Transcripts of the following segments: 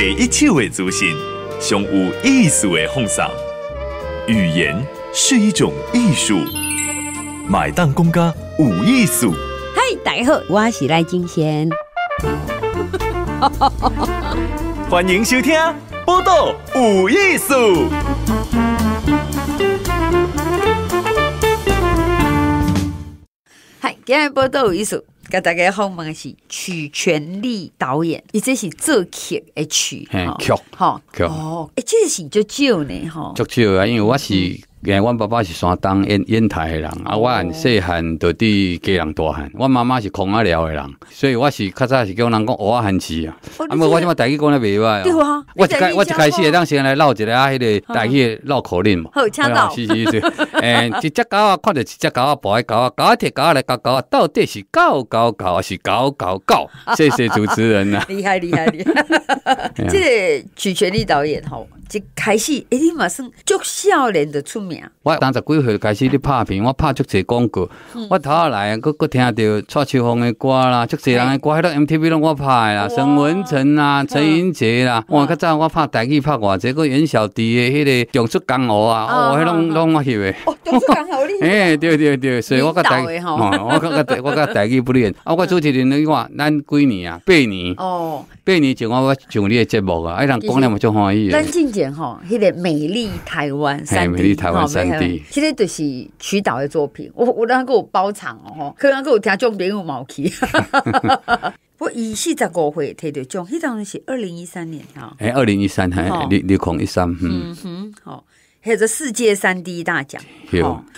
给一切的族群，上有意思的方式。语言是一种艺术，买单公家有意思。嗨，大家好，我是赖金贤，欢迎收听《波导有意思》。嗨，今天《波导有意思》。甲大访好的是曲权力导演，一直是做曲的曲，曲，吼，曲，哦，哎，这是就少呢吼，就少啊，因为我是。原来阮爸爸是山东烟烟台的人，啊，我很细汉就伫家人大汉。我妈妈是空啊聊的人，所以我是较早是叫人讲我阿汉字啊。啊，我我想大家讲得袂歹。对啊，我我一开始当时来绕一个啊，迄个大家绕口令嘛。好，听到，是是是，诶，一 只狗啊，看着一只狗啊，抱一狗啊，狗啊铁啊来搞搞，到底是狗狗狗还是狗狗狗？谢谢主持人呐，厉害厉害厉害！这曲全立导演吼，一开始一定马上就笑脸的出。我三十几岁开始咧拍片，我拍足济广告，我头下来佫佫听到蔡秋芬的歌啦，足济人的歌，迄个 MTV 拢我拍啦，沈文成啊，陈英杰啦，哇，较早我拍台剧拍过，这个袁小迪的迄个《重出江湖》啊，哦，迄种拢我翕的。哦，重出江湖厉害。哎，对对对，所以我甲台剧，我甲台剧不练。我做一零你看，咱几年啊，八年，哦，八年前我我上你的节目啊，爱人讲了嘛，话欢喜。以。咱进前吼，迄个《美丽台湾》。哎，美丽台湾。三 D，其实就是渠道的作品。我我让他给我包场哦，可能他给我听众别人有毛皮。我以前在国会提过讲，那张是二零一三年哈。哎，二零一三还六六孔一三，嗯哼，好。还有这世界三 D 大奖，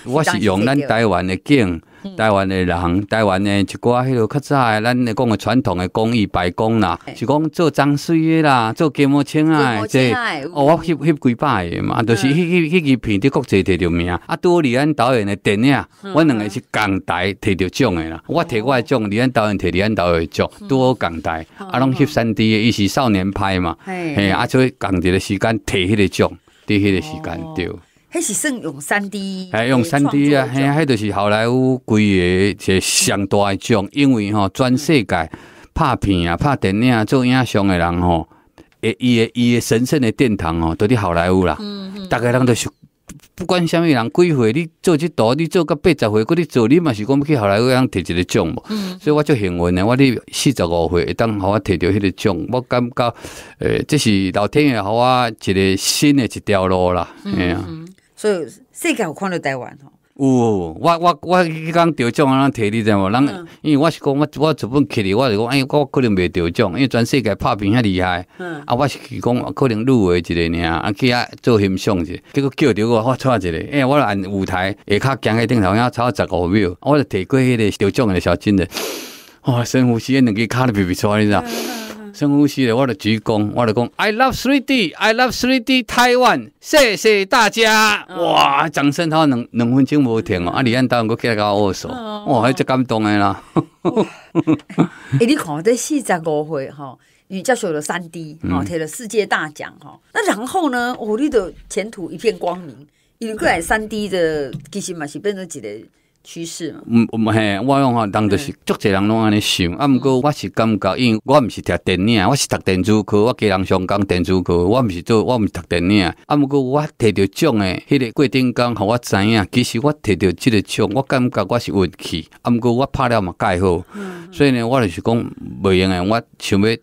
我是用咱台湾的景、台湾的人、台湾的，一寡迄个较早的咱的讲的传统的工艺白宫啦，是讲做脏水的啦，做金毛青啊，这哦，我翕翕几摆嘛，都是迄迄迄翕片，伫国际摕着名啊。多李安导演的电影，我两个是港台摕着奖的啦。我摕我的奖，李安导演摕李安导演的奖，多港台，啊，拢翕三 D 的，伊是少年拍嘛，嘿，啊，所以港台的时间摕迄个奖。伫迄个时间着。迄是算用三 D，还用三 D 啊？嘿，迄就是好莱坞规个一个上大奖，因为吼，全世界拍片啊、拍电影啊、做影像诶人吼，诶，伊诶伊诶神圣诶殿堂哦，都伫好莱坞啦。嗯嗯，大概人都是。不管啥物人几岁，你做即道，你做到八十岁，嗰你做，你嘛是讲去后来有样摕一个奖无？所以我足幸运诶，我咧四十五岁，会当互我摕着迄个奖，我感觉诶，这是老天爷互我一个新诶一条路啦。嗯，所以世界有看着台湾吼。有，我我我刚得奖啊！咱摕你知无？人因为我是讲，我我基本去哩，我是讲，哎，我可能未得奖，因为全世界拍片遐厉害。啊，我是讲可能入围一个尔，啊去遐做欣赏者。结果叫着我我出来一个，诶，我按舞台下骹行个顶头，遐差十五秒，我就摕过迄个得奖个小金诶，哇，深呼吸，恁个卡得咧，笔出来，你知道？深呼吸，我的鞠躬，我的讲，I love three d i love three d Taiwan，谢谢大家，哇，掌声他能能分钟无停哦，啊，李彦达我加到握手，哇，还真感动的啦，哎，你看这四十五岁哈，你接学了三 d 哦，摕了世界大奖哈，那然后呢，哦，你的前途一片光明，因为来三 d 的其实嘛是变成一个。趋势嘛，毋唔嘿，我用话人着是足济人拢安尼想，啊，毋过我是感觉，因为我毋是读电影，我是读电子科，我家人上讲电子科，我毋是做，我是读电影，啊，毋过我摕着奖诶，迄个过程讲，互我知影，其实我摕着即个奖，我感觉我是运气，啊，毋过我拍了嘛介好，所以呢，我就是讲袂用诶，我想要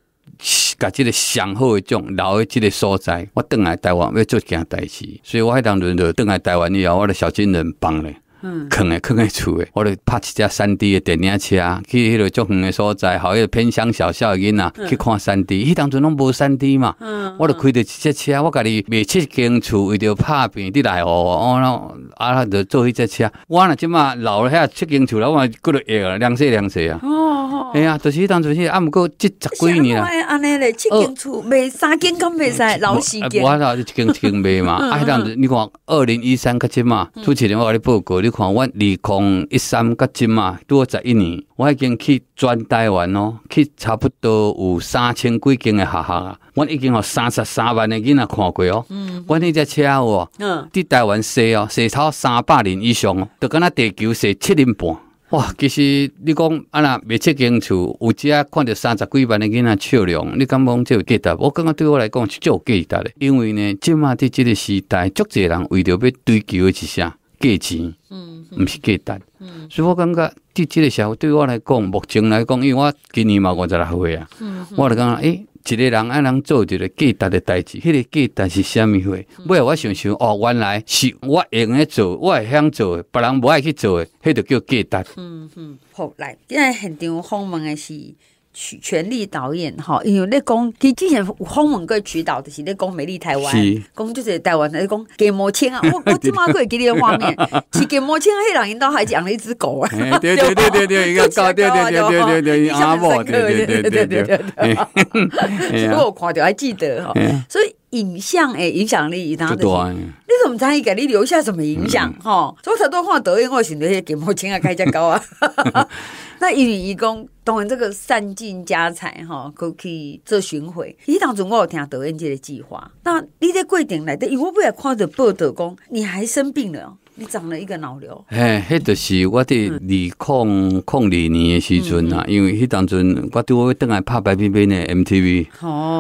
甲即个上好诶奖留诶即个所在，我倒来台湾要做一件代志，所以我迄当轮着倒来台湾以后，我的小金人帮咧。嗯，扛诶扛诶厝诶，我咧拍一只三 D 诶电影车，去迄个足远诶所在，好迄个偏乡小小诶囡仔去看三 D，迄当阵拢无三 D 嘛，嗯，我咧开着一只车，我家己卖七间厝，为着拍片伫来哦，哦，那啊，著做迄只车，我若即马老了遐七间厝了，我个都要啊，两世两世啊，哦哦，哎呀，就是迄当阵去，啊，毋过即十几年啦，厝卖三间，敢袂使，老时间，我咧七间七间卖嘛，啊，迄当阵你看二零一三开即嘛，主持人我甲你报告你。看我二、空一三甲金嘛，好十一年，我已经去转台湾咯，去差不多有三千几间诶学校啊，我已经有三十三万诶囡仔看过哦。嗯，我迄只车哦，嗯，伫台湾西哦，西超三百年以上哦，著敢若地球西七零半。哇，其实你讲啊若未七间厝，有只看着三十几万的囡仔笑容，你敢讲这有值无？我感觉对我来讲是有价值诶，因为呢，即码伫即个时代，足侪人为着要追求一下。价钱，嗯，毋是价值。嗯，所以我感觉，对即个社会对我来讲，目前来讲，因为我今年嘛，五十六岁啊？嗯，我感觉诶一个人爱人做一个价值的代志，那个价值是虾米会？后我想想，哦，原来是我用爱做，我会想做，别人不爱去做的，迄就叫价值。嗯嗯，好来，现在现场访问的是。权力导演哈，因为咧讲，他之前有访问过渠道，就是咧讲美丽台湾，讲就是台湾咧讲给魔签啊，我我即么可以给你画面？是给魔签啊，黑人因兜还养了一只狗啊，对对对对，一个狗，对对对对对对对，对对对对所以我看着还记得哈，所以。影像诶影响力，他的，怎么知伊给你留下什么影响？哈，以才多看抖音，我寻到些节目，请啊开只高啊。那伊义工，当然这个散尽家财哈，可去做巡回。伊当中我有听抖音姐的计划，那你在桂林来的，因为我不也看着报道讲你还生病了。你长了一个脑瘤，嘿，迄就是我伫零空空零年的时阵呐，因为迄当阵我伫我等来拍白冰冰诶 MTV，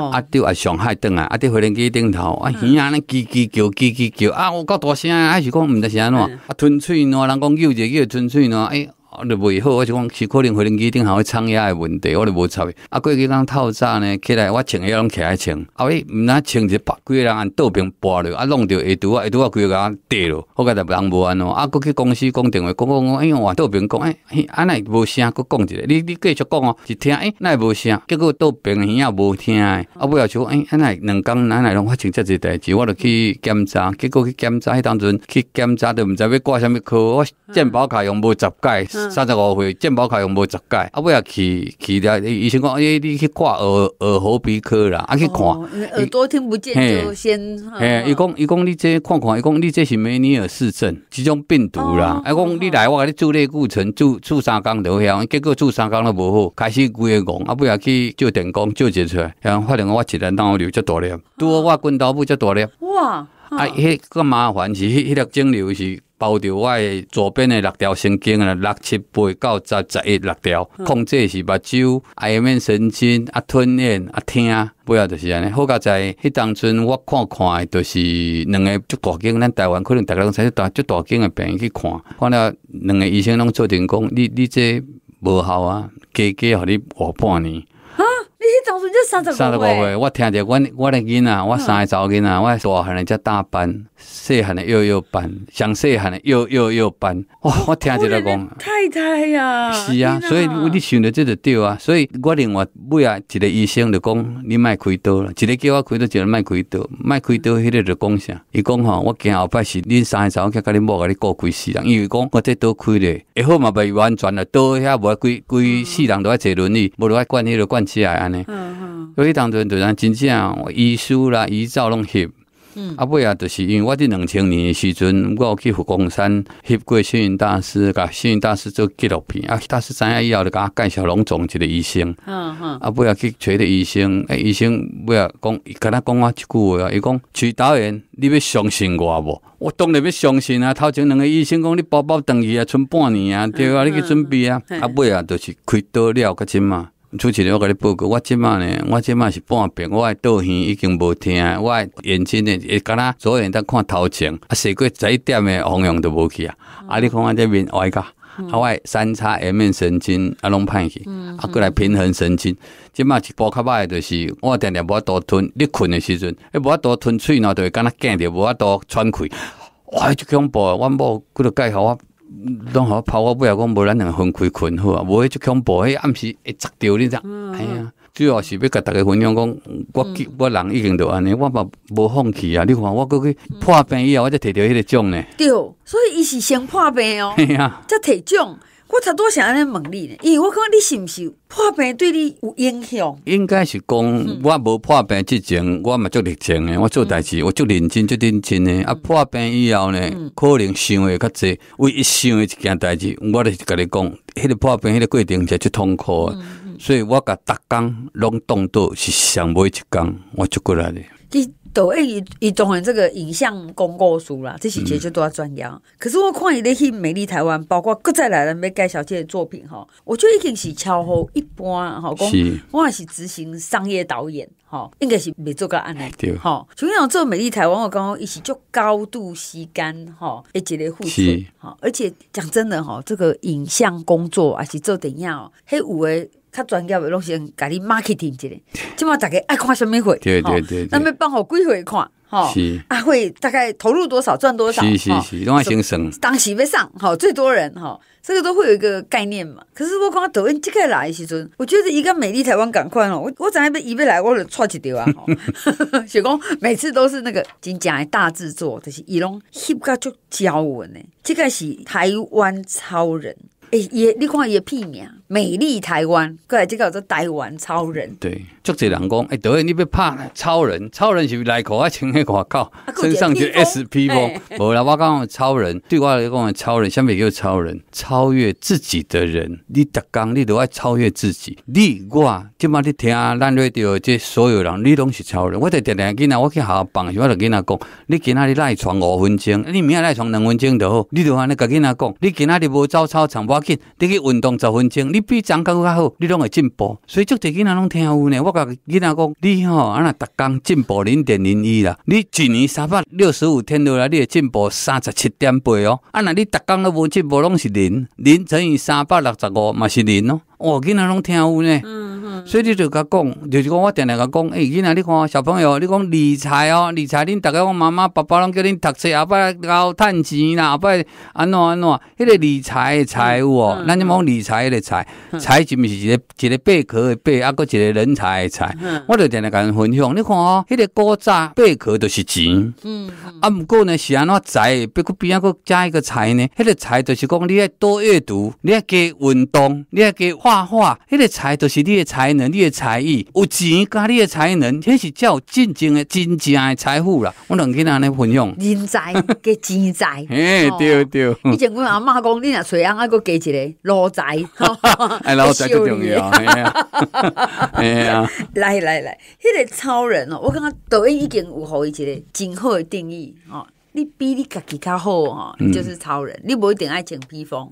啊，伫啊上海等来啊，伫发电机顶头，啊，耳啊叽叽叫叽叽叫，啊，我够大声，还是讲是得声喏，啊，吞脆喏，人讲叫一个叫吞脆喏，哎。我就袂好，我就讲是可能可龙机顶盒插卡的问题，我就无插。啊，过去当透早呢，起来我穿鞋拢起来穿，啊，伊毋那穿一百几个人按道平拨了，啊弄着下拄啊下拄啊几人跌了，我感觉人无安咯。啊，过去公司讲电话，讲讲讲，哎呦，呀，道平讲，哎，安内无声，佮讲一下，你你继续讲哦，一听，哎，安内无声，结果道平耳啊无听，啊，尾后就，哎，安内两公奶奶拢发生遮只代志，我就去检查，结果去检查，迄当阵去检查都毋知要挂虾米科，我健保卡用无十届。三十五岁，健保卡用无十届，啊，不啊去去了。医生讲，哎，你去挂耳耳喉鼻科啦，啊去看。耳朵听不见，就先。哎，伊讲伊讲，你这看看，伊讲你这是梅尼尔氏症，即种病毒啦。阿讲你来，我甲你做内固醇，做做三缸都下，结果做三缸都无好，开始规个讲，啊，不啊去照电工，照做出来，然后发现我一日脑瘤遮大粒，拄好我骨头骨遮大粒，哇！啊，迄个麻烦是，迄迄个肿瘤是包着我左边的六条神经啊，六七八到十十一六条，控制是目睭、下面神经、啊吞咽、啊听，不要就是安尼。好在，迄当阵我看看，就是两个足大镜，咱台湾可能逐个拢在足大镜的病去看，看了两个医生拢做阵讲，你你这无效啊，加加，互你活半年。三十五岁，我听着，阮阮的囡仔，我三个查某囡仔，我大汉的叫大班，细汉的幼幼班，上细汉的又又又班，哇！我听着就讲太太呀，是啊，所以你想到这就对啊，所以我另外，一个医生就讲，你卖开刀了，一个叫我开刀，一个卖开刀，卖开刀，迄个就讲啥？伊讲吼，我见后摆是恁三个查某囝甲恁某甲你过亏死人，因为讲我这刀亏咧，会好嘛袂完全啊，刀遐无规规死人，都爱坐轮椅，无都爱管迄个管起来安尼。嗯嗯。所以当初就讲真正医书啦、医照拢翕。嗯，啊，尾啊，就是，因为我伫两千年时阵，我有去佛光山翕过星云大师，甲星云大师做纪录片，迄大师知影以后就甲我介绍拢总一个医生，嗯嗯。啊，尾啊，去揣的医生，哎，医生尾啊，讲伊跟他讲我一句话，伊讲徐导演，你要相信我无？我当然要相信啊，头前两个医生讲你包包东伊啊，剩半年啊，对啊，你去准备啊，啊，尾啊，就是开刀了个即嘛。主持人，我甲你报告，我即满呢，我即满是半边，我诶倒耳已经无听，我诶眼睛呢，会敢若左眼在看头前，啊，四过十一点诶方向都无去啊，啊，你看我这面歪个。啊，我诶三叉颜面神经啊拢歹去，啊过来平衡神经。即满一步较歹诶，就是我定定无法度吞，你困诶时阵，你无法度吞喙，然后会敢若惊着无法度喘气，哇，就恐怖！我某骨头介互我。互我跑，我不要讲，无咱两个分开困好啊，无迄种恐怖，迄暗时会砸掉你，嗯、系啊，主要是要甲逐个分享讲，我我人已经着安尼，我嘛无放弃啊！你看我过去破病以后，我才摕着迄个奖呢。对，所以伊是先破病哦，吓 呀，再摕奖。我太多想安尼问你呢，咦？我讲你是毋是破病对你有影响？应该是讲，我无破病之前，我嘛足热情诶，我做代志，我足认真、足认真诶。啊，破病以后呢，可能想诶较侪，为一想诶一件代志，我著是甲你讲，迄个破病迄个过程才足痛苦诶。所以我甲逐工拢当做是上尾一工，我就过来咧。有音一以懂人这个影像公告书啦，这些节目都要专业可是我看伊咧去美丽台湾，包括各再来了每届小姐的作品吼，我觉已经是超乎一般。吼，讲我也是执行商业导演，吼，应该是没做过案例。对吼。以像做美丽台湾，我觉伊是就高度吸干，吼，一系列互动。好，而且讲真的，吼，这个影像工作还是做怎样哦，嘿有诶。较专业的拢先家己 marketing 一下，即码大家爱看什么会，对对对，那么办好规会看，是啊会大概投入多少赚多少，是是是，拢爱先算，当时要上，吼，最多人，吼，这个都会有一个概念嘛。可是我看抖音这个来时阵，我觉得一个美丽台湾赶快哦，我我怎还被要来，我就错一条啊，是 讲每次都是那个真的大制作，就是伊拢翕 i p 咖就教我呢，这个是台湾超人，哎也，你看也屁名。美丽台湾，过来就叫做台湾超人，对，就这人讲，哎，导演你别怕超人，超人是不来个啊？穿个外靠，身上就 S P 风，我来我讲，超人对我来讲，超人下面叫超人，超越自己的人，你得工你都外超越自己，你我今嘛你听，咱瑞掉这所有人，你拢是超人，我得点点跟他，我去好好帮，我就跟他讲，你今啊你赖床五分钟，你明啊赖床两分钟就好，你就话你跟跟他讲，你今啊你无早操，长八紧，你去运动十分钟，你。你比长高较好，你拢会进步，所以即些囡仔拢听有呢。我甲囡仔讲，你吼，安尼逐工进步零点零一啦，你一年三百六十五天落来，你会进步三十七点八哦。安尼你逐工都无进步，拢是零，零乘以三百六十五嘛是零咯。哦，囡仔拢听有呢，所以你就甲讲，就是讲我定定甲讲，哎，囡仔你看，小朋友，你讲理财哦，理财，恁逐个我妈妈、爸爸拢叫恁读书，后摆教趁钱啦，后摆安怎安怎？迄个理财诶财哦，咱就讲理财个财，财是毋是一个一个贝壳诶贝，啊，搁一个人才诶财。我就定定甲人分享，你看哦，迄个古早贝壳就是钱，嗯，啊，毋过呢，是安怎财？不过边啊个加一个财呢？迄个财就是讲，你爱多阅读，你爱加运动，你爱加。画画，迄个才就是你的才能，你的才艺。有钱加你的才能，迄是叫真正的真正的财富啦。我能跟安尼分享。人才加钱财。哎，对对。以前我阿妈讲，你若随安阿个一个来，劳才，劳 财 最重要。来来来，迄个超人哦，我感觉抖音已经有好一个真好的定义哦。你比你家己较好哈，就是超人。你无一定爱穿披风，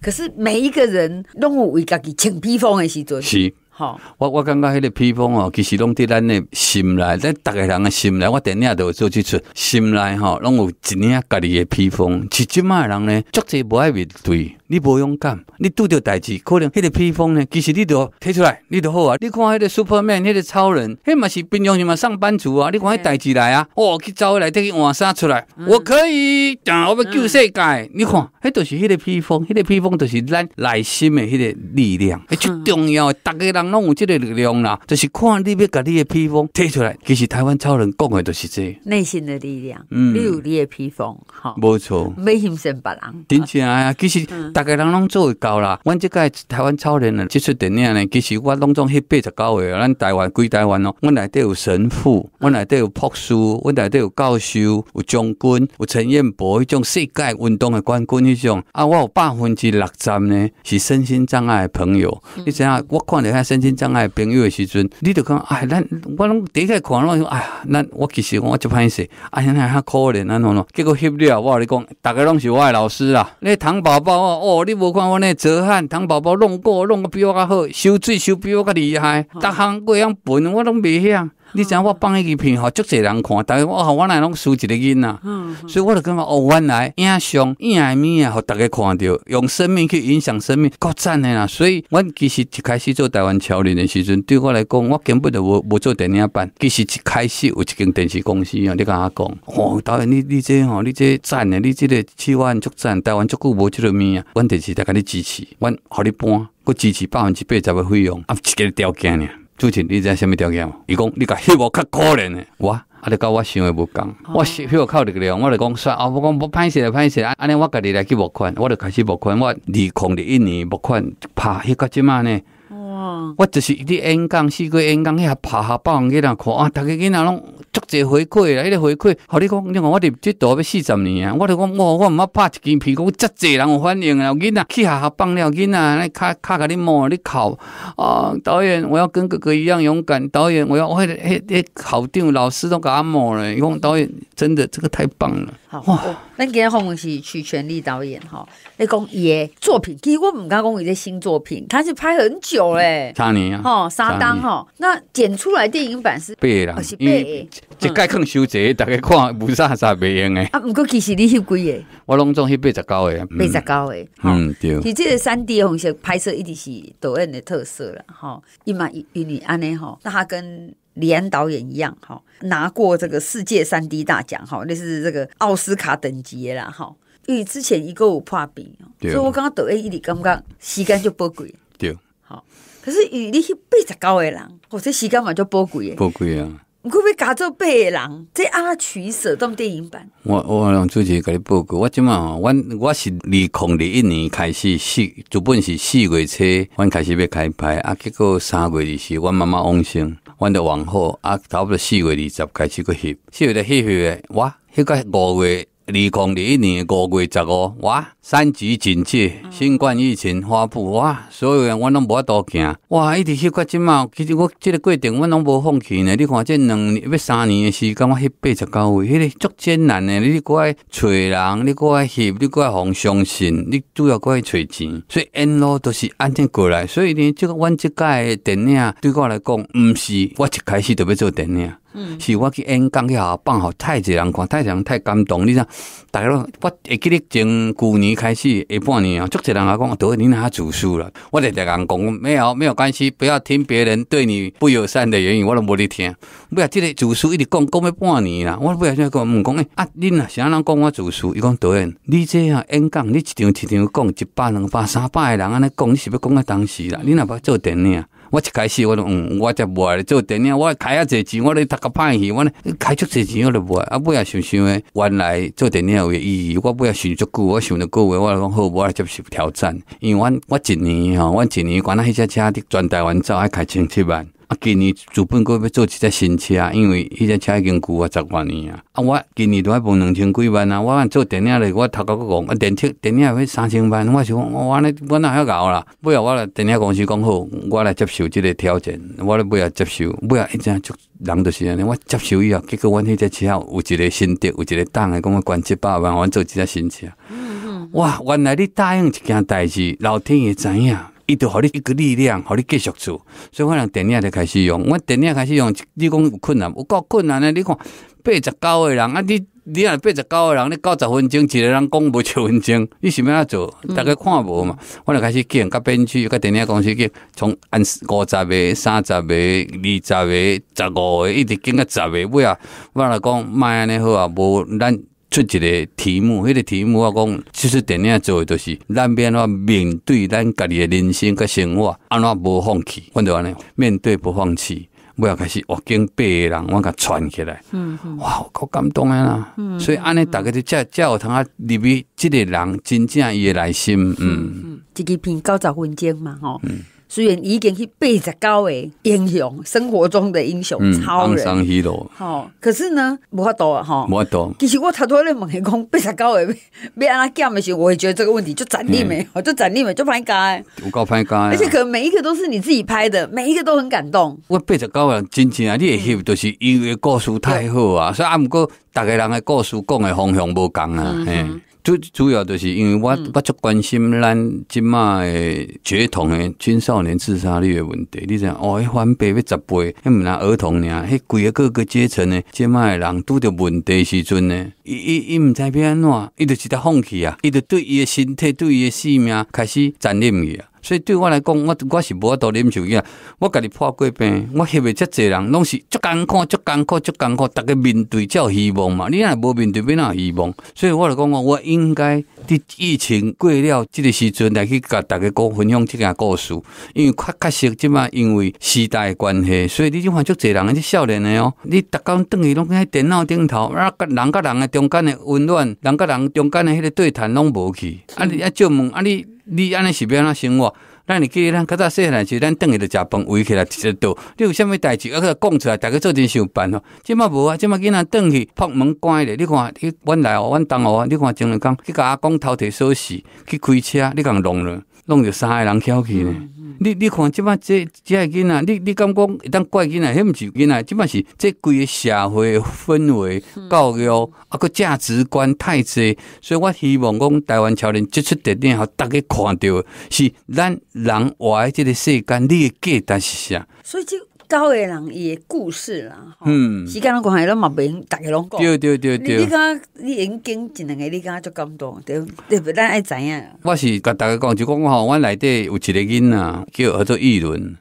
可是每一个人拢有为家己穿披风的时阵。是，吼。我我感觉迄个披风哦，其实拢伫咱的心内，咱逐个人的心内。我电影都有做即出，心内吼拢有一领家己的披风。是即今卖人呢，足对不爱面对。你无勇敢，你拄着代志，可能迄个披风呢？其实你都摕出来，你都好啊！你看迄个 Superman，迄个超人，迄嘛是平常什么上班族啊？你看迄代志来啊？我去找来，再去换衫出来，我可以，但我要救世界。你看，迄都是迄个披风，迄个披风就是咱内心的迄个力量，最重要。大家人拢有这个力量啦，就是看你要把你的披风摕出来。其实台湾超人讲的都是这内心的力量。嗯，你有你的披风，好，没错，没型神别人，真正啊，其实。逐个人拢做会到啦，阮即届台湾超人呢，即出电影呢，其实我拢总迄八十九个，咱台湾归台湾咯。阮内底有神父，阮内底有朴树，阮内底有教授，有将军，有陈彦博，迄种世界运动诶冠军，迄种啊，我有百分之六十呢，是身心障碍朋友。你知影，我看着遐身心障碍朋友诶时阵，你就讲，哎，咱我拢第一个看咯，哎呀，咱我其实我就怕死，哎呀，遐可怜，安喏咯？结果翕了，我讲，逐个拢是我诶老师啦，你糖宝宝。哦，你无看我那泽汉，糖宝宝弄过，弄个比我较好，烧水烧比我较厉害，逐项各样本我拢未晓。你知影我放一个片吼，足侪人看，但是我我那拢输一个音啊，所以我就感觉哦，原来影像、影啊物啊，互大家看到，用生命去影响生命，够赞的啦。所以，我其实一开始做台湾侨联的时阵，对我来讲，我根本就无无做电影版。其实一开始有一间电视公司啊，你甲我讲，哦、导演，你你这吼，你这赞的，你这个台湾足赞，台湾足久无这个物啊，阮电视在甲你支持，阮互你搬，佮支持百分之八十的费用，啊，一个条件呢。主持人，你知影什么条件无？伊讲你甲迄个较可怜诶，我。啊！你甲我想诶无共，我是迄个有力量，我就讲说，啊，我讲不歹势，歹势，安尼我家己来去无款，我就开始无款，我二零二一年无款拍迄个即满呢？我就是一啲演讲，四句演讲，下拍下放给伢看啊！大家囡伢拢足济回馈啦，一个回馈。好，你讲，你讲，我哋最多要四十年啊！我就讲，我我唔好拍一件皮裤，足济人有反应啊，囡伢去下下放了囡伢，你卡卡个你摸你靠啊！导演，我要跟哥哥一样勇敢。导演，我要我那诶考定老师都个阿摸咧。讲导演，真的这个太棒了。好哇，你今日红是去全力导演哈？你讲耶作品？其实我唔敢讲，伊只新作品，他是拍很久咧。三年啊，吼沙当吼，那剪出来电影版是白啦，是白，一概更修者，大家看无啥啥白用诶。啊，不过其实你迄几个，我拢总迄八十九诶，八十九诶，嗯对。其实这个三 D 红色拍摄一直是导演的特色了，吼，伊嘛玉女安尼吼，那他跟李安导演一样，哈，拿过这个世界三 D 大奖，哈，那是这个奥斯卡等级啦，哈。因为之前一个我破病，所以我刚刚抖音一里刚刚时间就不贵。可是，伊那些八十九个人，哦，这时间嘛叫宝贵。宝贵啊！可不可以加做个人？这按拉取舍，当电影版。我我让主席给你报告。我满么？我我是二零二一年开始，四，原本是四月初，我开始要开拍啊。结果三月二时阮我妈往生，我得往后啊，差不多四月二十开始去翕，四月的翕翕，的，我翕个五月。二零二一年五月十五，哇，三级警戒，新冠疫情发布，哇，所有人我拢无法度行，哇，一直去到即嘛，其实我即个过程我拢无放弃呢。你看这两要三年的时间，我去八十九位，迄个足艰难的。你过爱找人，你过爱翕，你过爱互相信，你主要过爱找钱，所以一路都是安尼过来。所以呢，这个阮即届电影对我来讲，毋是，我一开始就要做电影。是我去演讲去后放互太侪人看，太侪人太感动。你影大个拢我记得从旧年开始，下半年啊，足侪人啊讲，导演他自私啦？我甲人讲，没有没有关系，不要听别人对你不友善的原因，我都无咧听。不要，即个自私一直讲讲要半年啦，我不要再讲，毋讲诶。啊，恁是安人讲我自私？伊讲导演，你这啊演讲，你一场一场讲，一百、两百、三百个人安尼讲，你是要讲到当时啦？恁若要做电影？我一开始我都嗯，我才卖咧做电影，我开啊侪钱，我咧读个歹戏，我咧开足侪钱，我咧爱啊，我要想想诶，原来做电影有意义，我不要想足久，我想得久，我讲好无接受挑战，因为我我一年吼，我一年管那迄只车伫转台湾走，爱开千七万。啊！今年资本哥要做一只新车，因为迄只车已经旧啊，十几年啊。啊，我今年都爱捧两千几万啊！我按做电影咧，我头壳个戆，啊，电影电影要三千万，我想我我尼我那遐搞啦！尾要我来电影公司讲好，我来接受即个挑战，我咧尾要接受，尾要一只就人是安尼，我接受以后，结果阮迄只车有一个新的，有一个档诶，讲捐七八万，我做一只新车。嗯嗯，哇！原来你答应一件代志，老天爷知影。伊就互你一个力量，互你继续做，所以我人电影就开始用。我电影开始用，你讲有困难，有够困难诶。你看八十九个人，啊，你你若八十九个人，你到十分钟，一个人讲无十分钟，你想要做？逐个看无嘛？我就开始建，甲编剧、甲电影公司建，从按五十个、三十个、二十个、十五个，一直建到十个尾啊。我来讲，卖安尼好啊，无咱。出一个题目，迄个题目我讲其实电影做诶，就是，咱免话面对咱家己诶人生甲生活，安怎无放弃？阮句安尼面对不放弃，尾要开始学八个人，我甲传起来。嗯嗯，哇，够感动诶啦！嗯，所以安尼，大遮就有通啊，入去即个人真正伊诶内心。嗯嗯，一个片九十分钟嘛，吼。虽然已经是八十九位英雄，生活中的英雄、超人，好，可是呢，无法度啊，哈，无法度。其实我偷偷咧猛一讲，背着高诶，要让他叫时候，我也觉得这个问题就斩立没，就斩立没，就翻盖，有够拍盖。而且可能每一个都是你自己拍的，每一个都很感动。我八十九个人，真正啊，你也翕，都是因为故事太好啊，所以啊，毋过，大家人诶故事讲诶方向无同啊，嗯。主主要就是因为我，我足关心咱即卖绝童诶青少年自杀率诶问题。你知影？哦，迄翻倍要十倍，迄毋若儿童尔，迄几个各个阶层诶，即卖人拄着问题时阵呢，伊伊伊毋知要安怎？伊就是伫放弃啊！伊就对伊诶身体、对伊诶性命开始占领去啊！所以对我来讲，我我是无法度酒伊啊！我家己破过病，我翕诶遮济人，拢是足艰苦、足艰苦、足艰苦。逐个面对才有希望嘛，你若无面对，边哪希望？所以我来讲，我我应该伫疫情过了即个时阵，来去甲逐个讲分享即件故事。因为确实，即嘛因为时代关系，所以你怎话足济人，你少年诶哦，你逐工等于拢在电脑顶头，人甲人诶中间诶温暖，人甲人中间诶迄个对谈拢无去。啊，你啊借问啊你。你安尼是要安怎生活，咱你记以咱较早细汉时，咱倒去就食饭，围起来直接倒。你有啥物代志，要个讲出来，逐个做阵上班咯。即物无啊，即物囡仔倒去，拍门关咧。你看，迄，阮来哦，阮同学你看，前两讲去甲阿公偷摕锁匙，去开车，你讲弄了。弄着三个人翘起呢？你你看，即即这这囡仔，你你敢讲当怪囡仔？迄毋是囡仔，即摆是即个社会氛围、教育啊个价值观太济，所以我希望讲台湾超人即出电影，互大家看着是咱人活在即个世间，你诶价值是啥？所以就。高诶人伊诶故事啦，嗯，时间拢讲系，拢嘛袂用逐个拢讲。对对对对，你敢你已经一两个，你敢做感动，对对，咱爱知影。我是甲逐个讲，就讲吼，阮内底有一个囡仔叫叫做玉伦，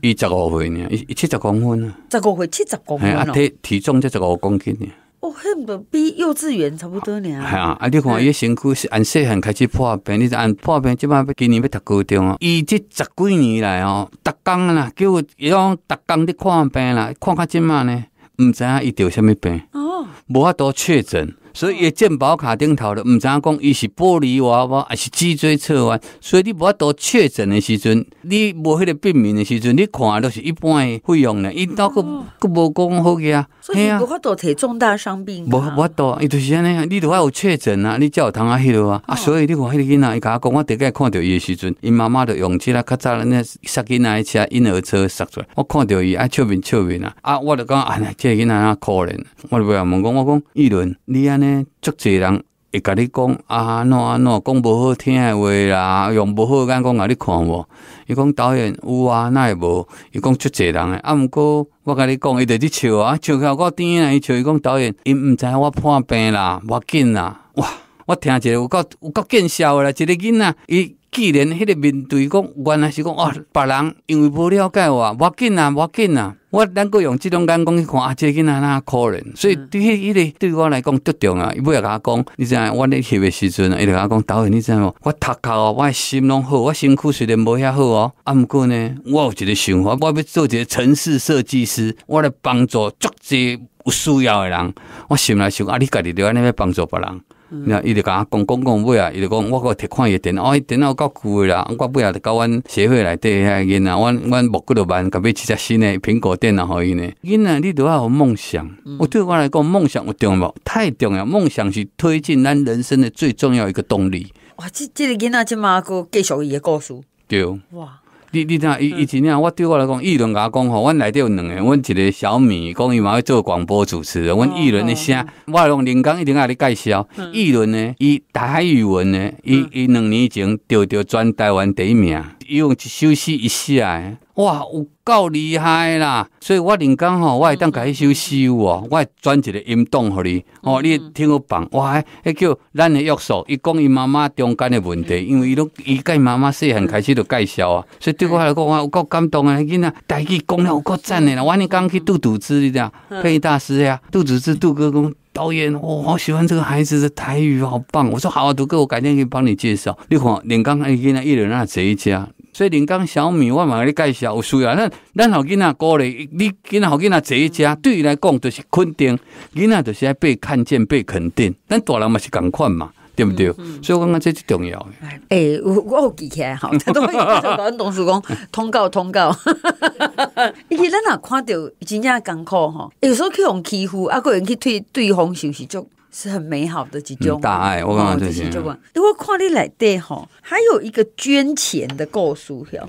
伊十五岁呢，伊七十公分啊，十五岁七十公分啊体体重才十五公斤呢。哦，恨不比幼稚园差不多年啊！啊，你看，也身躯是按细汉开始破病，你是按破病，即摆要今年要读高中啊？伊即十几年来哦，逐工啦，叫伊讲逐工伫看病啦，看看即摆呢？毋知影伊得啥物病？哦，无法度确诊。所以伊鉴宝卡顶头的，毋知影讲伊是玻璃娃娃，还是脊椎侧弯，所以你无法度确诊的时阵，你无迄个病名的时阵，你看都是一般的费用呢。伊倒个，佫无讲好个啊。所以无法度提重大伤病。无无法度，伊就是安尼啊。你都还有确诊啊，你才有通啊迄落啊。啊，所以你看迄个囡仔，伊甲讲我第一下看到伊的时阵，伊妈妈就用起来早安那塞囡仔诶车婴儿车塞出来。我看到伊爱笑面笑面啊，啊，我就讲啊，这囡仔哪可怜。我就问讲，我讲玉轮你安尼？足济人，会甲你讲啊，安怎安怎讲无好听诶话啦，用无好眼讲甲你看无。伊讲导演有啊，那会无。伊讲足侪人诶，啊毋过，我甲你讲，伊着伫笑啊，笑起来我甜啊，伊笑。伊讲导演，因毋知我破病啦，我紧啦，哇！我听者有够有够见笑诶啦，一个囡仔伊。既然迄个面对讲，原来是讲哇，别人因为无了解我，无紧啊，无紧啊，我咱个用即种眼光去看，啊，姐囡仔哪可能？所以对迄个对我来讲，着重啊，不要甲我讲。你知影，我咧翕诶时阵，伊直甲我讲导演，你知影无？我头壳我诶心拢好，我身躯虽然无遐好哦，啊毋过呢，我有一个想法，我要做一个城市设计师，我来帮助足济有需要诶人。我心内想，啊，你家己着安尼要帮助别人。然后伊就甲我讲，讲讲尾啊，伊就讲我个看伊诶电，脑，哦，伊电脑够旧诶啦，我尾啊，就到阮社会内底遐囡仔，阮阮木几落万，甲买一只新诶苹果电脑互伊呢？囡仔，你都要有梦想，我对我来讲，梦想有重要，太重要，梦想是推进咱人生的最重要一个动力。哇，这这个囡仔起码个续伊诶故事，对，哇。你你听，伊真正，我对我来讲，玉伦甲我讲吼，阮内底有两个，阮一个小米，讲伊嘛要做广播主持人，阮玉人的声，我用林刚一定甲你介绍，玉人呢，伊台语文呢，伊伊两年前就就转台湾第一名，伊用一首诗一写。哇，有够厉害啦！所以我林刚吼，我当改收收啊，我会转一个音档给你，哦，你听我放哇！迄叫咱的约束，伊讲伊妈妈中间的问题，因为伊都伊甲伊妈妈细汉开始就介绍啊，所以对我来讲我有够感动啊！囡仔，家己讲了，有够赞的啦！我尼刚去杜杜子，你知影配音大师呀，杜子之杜哥讲。导演，我好喜欢这个孩子的台语，好棒！我说好啊，杜哥，我改天去帮你介绍。你看连刚哎，囡仔一人那这一家。所以，林刚小米，我嘛甲你介绍，有需要。咱咱互囡仔鼓励，你囡互囡仔坐一家，对伊来讲就是肯定，囡仔就是爱被看见、被肯定。咱大人嘛是共款嘛，对不对？所以，我讲这是重要的。哎，我我记起来哈，这 都我咱同事讲通告 通告，哈哈哈哈哈。咱也看到真正艰苦哈，有时候去用欺负，啊，个人去对对方休是足。是很美好的几种，大爱。我刚刚就讲，如果看你来对吼，还有一个捐钱的告示条。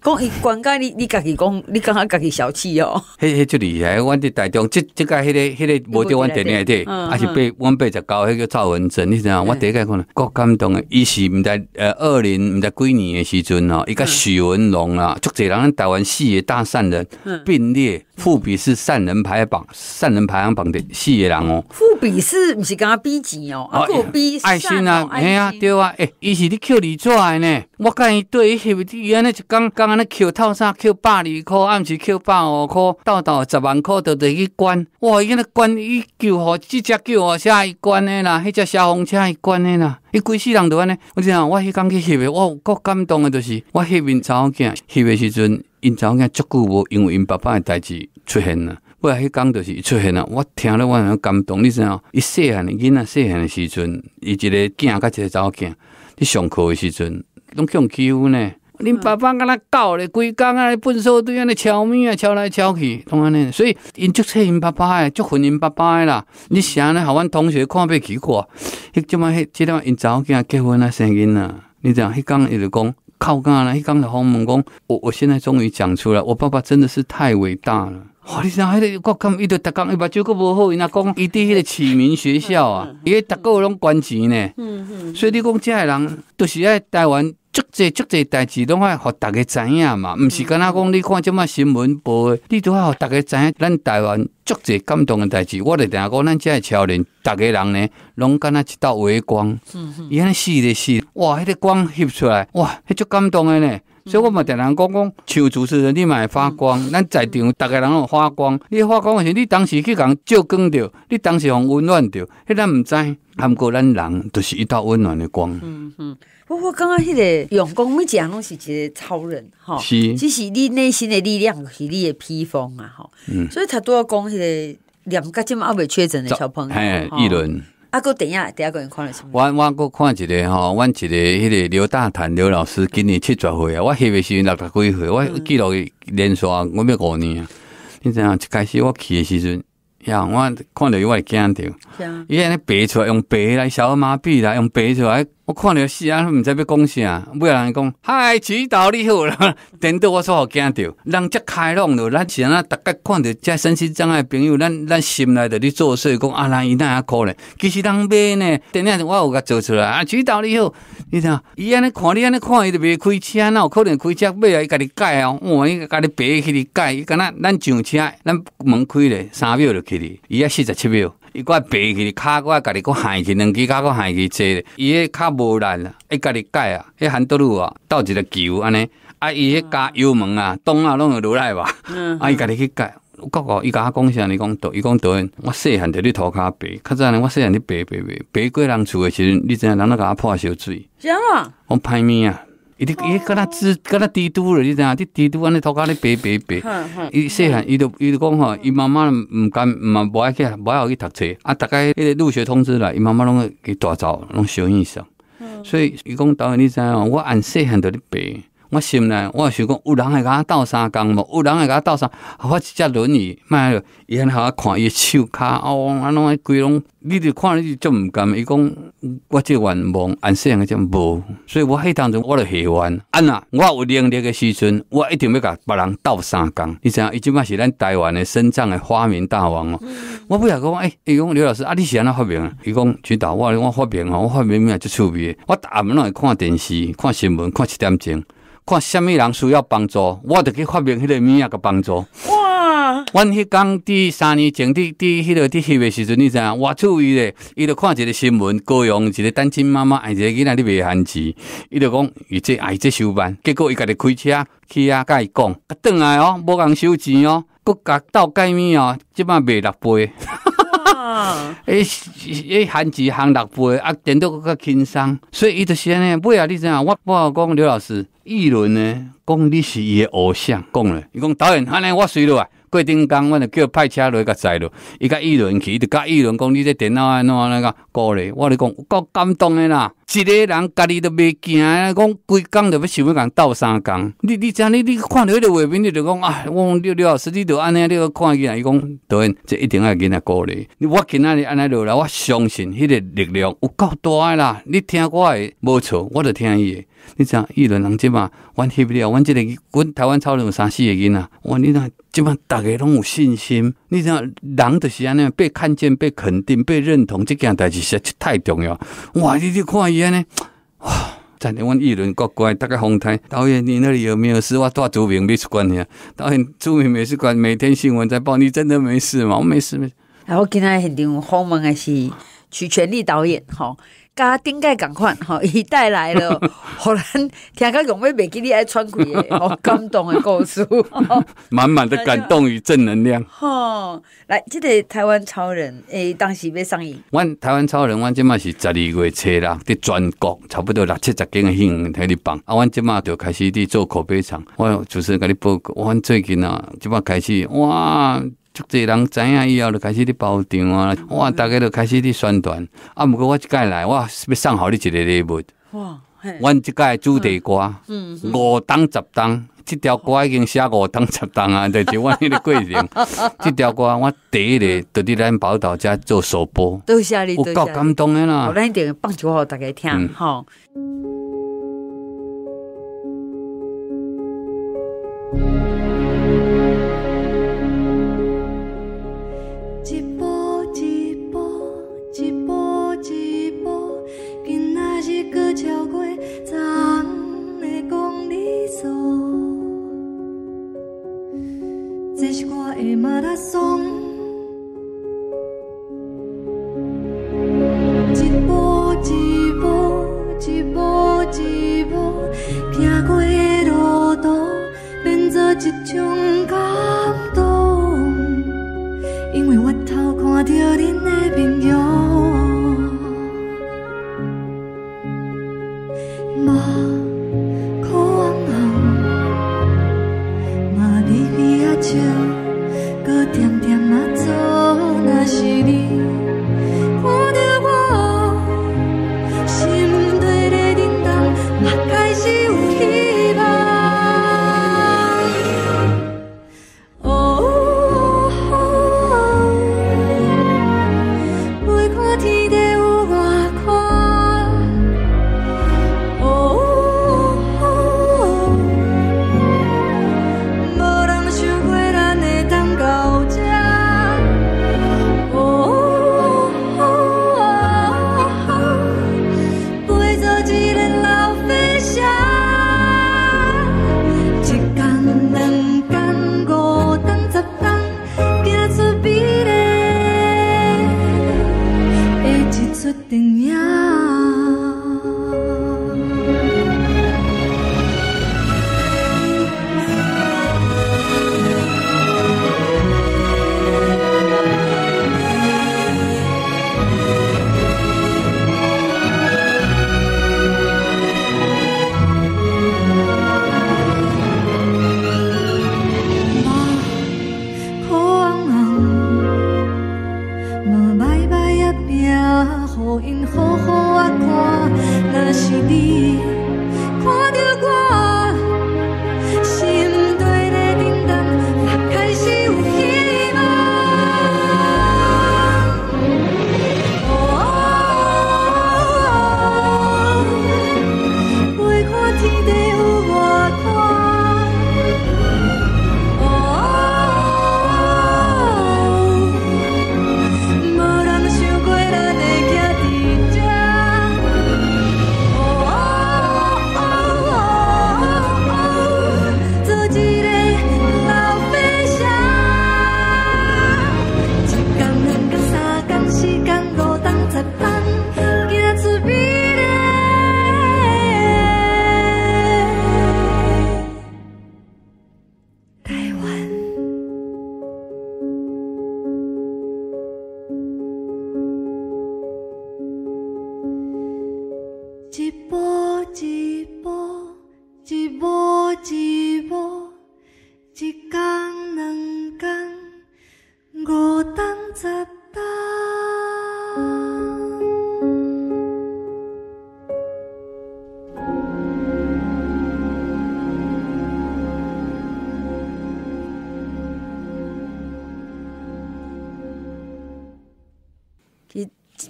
讲伊管家，你你家己讲，你感觉家己小气哦。迄迄就厉害！阮伫台中，即即个迄个迄个无掉，阮电影阿底，还是八阮八十九迄个赵文正。你知影？我第一个看，够感动诶。伊是毋知呃二零毋知几年诶时阵哦。伊甲许文龙啦，足侪人台湾四个大善人，并列富比是善人排榜，善人排行榜四个人哦。富比是毋是甲 B 级哦？啊，副比是善，爱心啊，系啊，对啊。诶，伊是你扣你出来呢？我甲伊对伊翕伊安尼就讲讲。尼扣套三，扣百二块，暗时扣百五块，到到十万块，都得去关。哇！伊个关，伊救吼，即只救吼，车伊关的啦，迄只消防车伊关的啦，伊规世人安尼。我知影。我迄工去翕的，我有够感动的，就是我翕面某囝翕的时阵，因查某囝足久无，因为因爸爸的代志出现了。我迄工就是出现啦，我听了，我很感动。你知影，伊细汉，囡仔细汉的时阵，伊一个囝甲一个查某囝，你上课的时阵，拢互欺负呢？恁爸爸敢若教咧，规工啊，粪扫堆啊，尼敲咪啊，敲来敲去，同安尼。所以，因足册因爸爸诶，足恨因爸爸诶啦。你安呢？互阮同学看袂起过。迄即摆迄、即、天，因查某囝结婚啊，生囡仔，你影迄工伊直讲靠家啦，迄工就慌问讲，我我现在终于讲出来，我爸爸真的是太伟大了。哇，你怎迄个国刚伊得，逐工伊目睭个无好，伊若讲伊伫迄个启明学校啊，伊逐个拢捐钱呢。嗯嗯。所以你讲遮个人都是爱台湾。足济足济代志拢爱互逐个知影嘛。毋是敢若讲，你看即日新闻报，你拄爱互逐个知。影咱台湾足济感动诶代志。我哋定讲？咱遮系超人，逐个人呢，拢敢若一道微光。伊安尼死试死，试，哇！迄个光翕出来，哇！迄足感动诶呢。所以我嘛定人讲讲，像主持人，你会发光；，咱在场，逐个人又发光。你发光诶时，你当时去共照光着，你当时互温暖着，迄咱毋知，含过咱人都是一道温暖诶光。嗯嗯。我我刚刚迄个用光，每讲拢是一个超人哈。是，只是你内心的力量是你的披风啊哈。嗯。所以他都要讲迄个连刚今阿未确诊的小朋友。一议论。哥，等下，等下个人看了什么？我我我看一个哈，阮一个迄个刘大谈刘老师，今年七十岁啊。我的时阵六十几岁，我记录连续我们要五年啊。你知影一开始我去的时候呀，我看到我会惊伊因为白出来用白来，小麻痹来用白出来。我看到是啊，毋知要讲啥，尾后人讲嗨，指导你好，颠倒我煞互惊着，人遮开朗咯，咱是安啊，逐个看着遮身心障碍朋友，咱咱心内的咧作祟，讲啊，人伊哪下可能，其实人买呢，顶下我有甲做出来啊，指导你好，你听，伊安尼看，你安尼看，伊都未开车，哪有可能开车？尾啊，伊家己改哦，哇，伊家己爬去哩改，伊敢若咱上车，咱门开咧，三秒就去哩，伊啊四十七秒。伊佫会爬去骹佫会甲你佫下去两只骹佫下去坐咧伊迄骹无力啦，伊家己改啊迄韩德鲁啊斗一个球安尼啊伊迄骹油门啊挡啊拢会落来吧嗯、啊伊家己去改伊讲伊甲我讲啥伊讲伊讲抖音我细汉伫你涂骹爬较早安尼我细汉伫爬爬爬爬过人厝诶时阵你知影人咧甲我泼烧水啥啊讲歹物啊伊伫伊敢若字敢若滴嘟了，你知影？伫滴嘟，安尼头骹咧爬爬爬，伊细汉，伊就伊就讲吼，伊妈妈毋敢无爱去，无爱去读册。啊，大概迄个入学通知来，伊妈妈拢会去大招，拢小意思。所以伊讲导演，你知影？我按细汉度咧爬。我心内，我也想讲有人会甲斗相共无？有人会甲相，互我一只轮椅，卖了，互我看伊手骹哦，安弄个规拢，你著看你就毋甘，伊讲我只愿望，人生个真无，所以我迄当中，我就下欢啊呐，我有能力嘅时阵，我一定要甲别人斗相共。你知影，伊即摆是咱台湾的生长的发明大王哦。我不晓讲，哎，伊讲刘老师啊，你是安尼发明啊？伊讲，指导我我发明哦，我发明咩？就趣味。我逐暗拢会看电视，看新闻，看七点钟。看虾米人需要帮助，我著去发明迄个物仔甲帮助。哇！阮迄工伫三年前，伫伫迄个伫翕诶时阵，你知影，我注意咧，伊就看一个新闻，高阳一个单亲妈妈，一个囡仔咧卖番薯，伊就讲，伊这爱这收班，结果伊家己开车去甲伊讲，转来哦，无讲收钱哦，佮斗街物哦，即摆卖六倍。啊！诶诶，韩剧行六倍，啊，演得搁较轻松，所以伊就安尼。尾啊。你知影？我不讲。刘老师议论呢，讲你是伊个偶像，讲了，伊讲导演，安尼我随了啊。过顶工阮著叫派车落去甲载落伊甲议论去伊著甲议论讲汝即电脑安怎安怎甲搞咧我汝讲够感动诶啦一个人家己都袂惊诶啦讲规工著要想要甲人斗相共汝汝知影汝汝看着迄个画面汝著讲啊，我讲刘刘老师汝著安尼汝著看起来伊讲导演即一定爱囝仔搞咧我今仔日安尼落来我相信迄个力量有够大诶啦汝听我诶无错我著听伊诶汝知影议论人即嘛，阮翕了阮即个阮台湾操场有三四个囝仔哇汝若希望大家拢有信心，你影人著是安尼，被看见、被肯定、被认同这件代志实在太重要。哇，你去看一安呢！哇，昨天阮一论国怪，大概红台导演，你那里有没有事？我带朱明美术馆呀，导演朱明美术馆每天新闻在报，你真的没事吗？我没事，没事。然后今天现场慌忙的是取权力导演哈。甲顶盖共款吼，伊 带来了，可 能听个用尾未记你爱穿诶，好感动的故事，满满的感动与正能量。吼来，这个台湾超人诶，当时要上映，阮台湾超人阮即嘛是十二月七六伫全国差不多六七十间诶院喺哩放，啊，阮即嘛就开始伫做口碑场，我就人甲你报，告，我最近啊，即嘛开始哇！这人知影以后就开始伫包场啊，哇，大家就开始伫宣传。啊，毋过我一届来，我要送好你一个礼物。哇，我一届主题歌，五档十档，这条歌已经写五档十档啊，就是我那个过程。这条歌我第一个就在咱宝岛家做首播，我够感动的啦。我来点放一下，大家听哈。这是我的马拉松。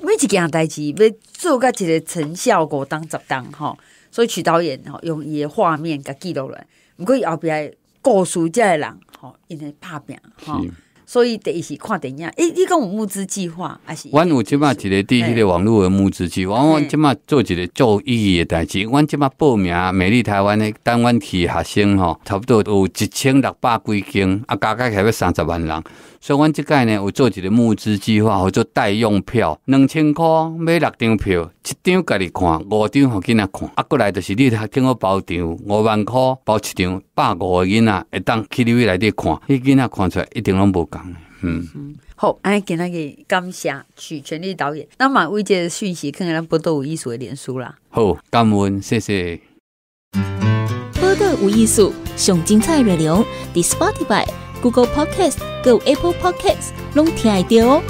每一件代志，要做个一个成效果当十当吼，所以曲导演吼，用伊个画面甲记录落来，毋过伊后壁故事遮这人吼，因为拍拼吼。所以第一是看电影。诶，你讲有募资计划还是？阮有即摆一个第一个网络的募资计划，阮即摆做一个做意义的代志。阮即摆报名美丽台湾嘅单湾去学生吼，差不多有一千六百几间，啊，加起来要三十万人。所以，阮即届呢有做一个募资计划，或做代用票两千块买六张票，一张家己看，五张互囡仔看。啊，过来就是你听我包场，五万块包一张，百五个囡仔会当去你位内底看，迄囡仔看出来一定拢无。嗯，嗯，好，哎，给那个感谢，取权力导演，那马威借的讯息，看看他波多无艺术的脸书啦。好，感恩，谢谢。波个无艺术，上精彩内容 t h Spotify、Google Podcast、Go Apple Podcast，拢听下得哦。